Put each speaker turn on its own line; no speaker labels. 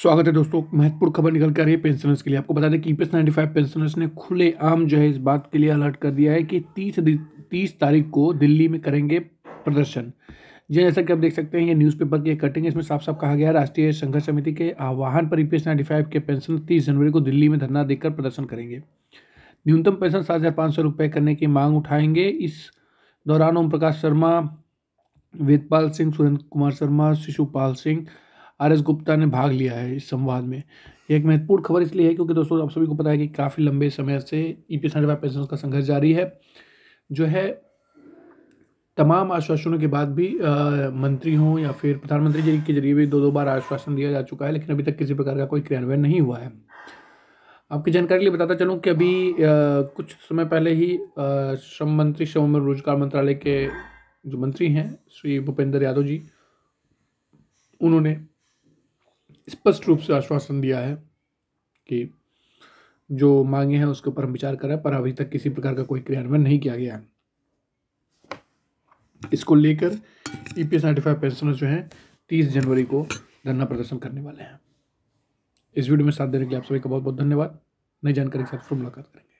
स्वागत है दोस्तों महत्वपूर्ण खबर निकल कर रही है पेंशनर्स के लिए आपको बता दें कि यूपीएस नाइन्टी फाइव पेंशनर्स ने खुले आम जो है इस बात के लिए अलर्ट कर दिया है कि तीस तीस तारीख को दिल्ली में करेंगे प्रदर्शन जी हाँ, जैसा कि आप देख सकते हैं ये न्यूज़पेपर की कटिंग है इसमें साफ साफ कहा गया है राष्ट्रीय संघर्ष समिति के आह्वान पर यूपीएस नाइन्टी फाइव के पेंशन तीस जनवरी को दिल्ली में धरना देकर प्रदर्शन करेंगे न्यूनतम पेंशन सात हज़ार पाँच सौ रुपये करने की मांग उठाएंगे इस दौरान ओम प्रकाश शर्मा वेदपाल सिंह सुरेंद्र कुमार शर्मा शिशुपाल सिंह आर एस गुप्ता ने भाग लिया है इस संवाद में एक महत्वपूर्ण खबर इसलिए है क्योंकि दोस्तों आप सभी को पता है कि काफ़ी लंबे समय से ई पी एस का संघर्ष जारी है जो है तमाम आश्वासनों के बाद भी आ, मंत्री हों या फिर प्रधानमंत्री जी के जरिए भी दो दो बार आश्वासन दिया जा चुका है लेकिन अभी तक किसी प्रकार का कोई क्रियान्वयन नहीं हुआ है आपकी जानकारी के लिए बताता चलूँ कि अभी आ, कुछ समय पहले ही आ, श्रम मंत्री श्रम एवं रोजगार मंत्रालय के जो मंत्री हैं श्री भूपेंद्र यादव जी उन्होंने स्पष्ट रूप से आश्वासन दिया है कि जो मांगे हैं उसके ऊपर हम विचार करें पर अभी तक किसी प्रकार का कोई क्रियान्वयन नहीं किया गया है इसको लेकर E P S ninety five pensioners जो हैं तीस जनवरी को धरना प्रदर्शन करने वाले हैं इस वीडियो में साथ देने के लिए आप सभी का बहुत बहुत धन्यवाद नई जानकारी के साथ फिर मुलाकात करेंगे